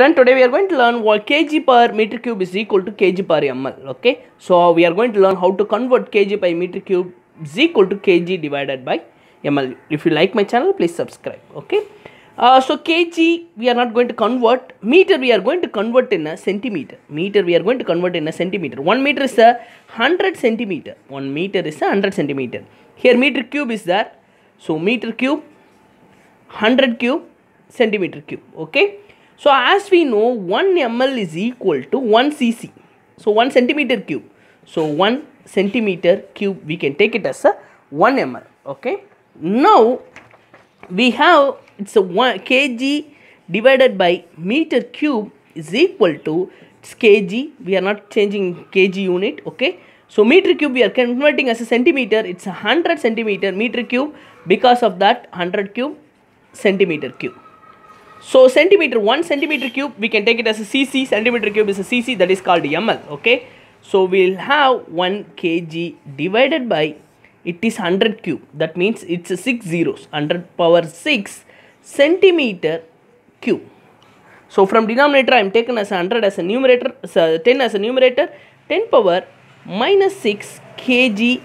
Then today we are going to learn what kg per meter cube is equal to kg per ml. Okay. So we are going to learn how to convert kg by meter cube is equal to kg divided by ml. If you like my channel, please subscribe. Okay. Uh, so kg we are not going to convert. Meter we are going to convert in a centimeter. Meter we are going to convert in a centimeter. One meter is a hundred centimeter. One meter is a hundred centimeter. Here meter cube is there. So meter cube, hundred cube, centimeter cube. Okay. So as we know 1 ml is equal to 1 cc. So 1 centimeter cube. So 1 centimeter cube we can take it as a 1 ml. Okay. Now we have it's a 1 kg divided by meter cube is equal to it's kg. We are not changing kg unit. Okay. So meter cube we are converting as a centimeter. It's a 100 centimeter meter cube because of that 100 cube centimeter cube. So centimeter, 1 centimeter cube, we can take it as a cc, centimeter cube is a cc, that is called ml, okay. So we'll have 1 kg divided by, it is 100 cube, that means it's a 6 zeros, 100 power 6 centimeter cube. So from denominator, I am taken as 100 as a numerator, so 10 as a numerator, 10 power minus 6 kg,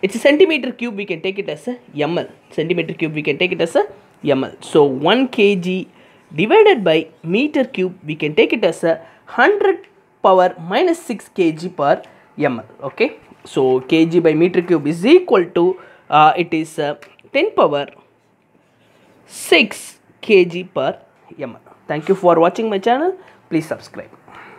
it's a centimeter cube, we can take it as a ml, centimeter cube, we can take it as a ml. So 1 kg divided by meter cube we can take it as a 100 power minus 6 kg per ml okay so kg by meter cube is equal to uh, it is uh, 10 power 6 kg per ml thank you for watching my channel please subscribe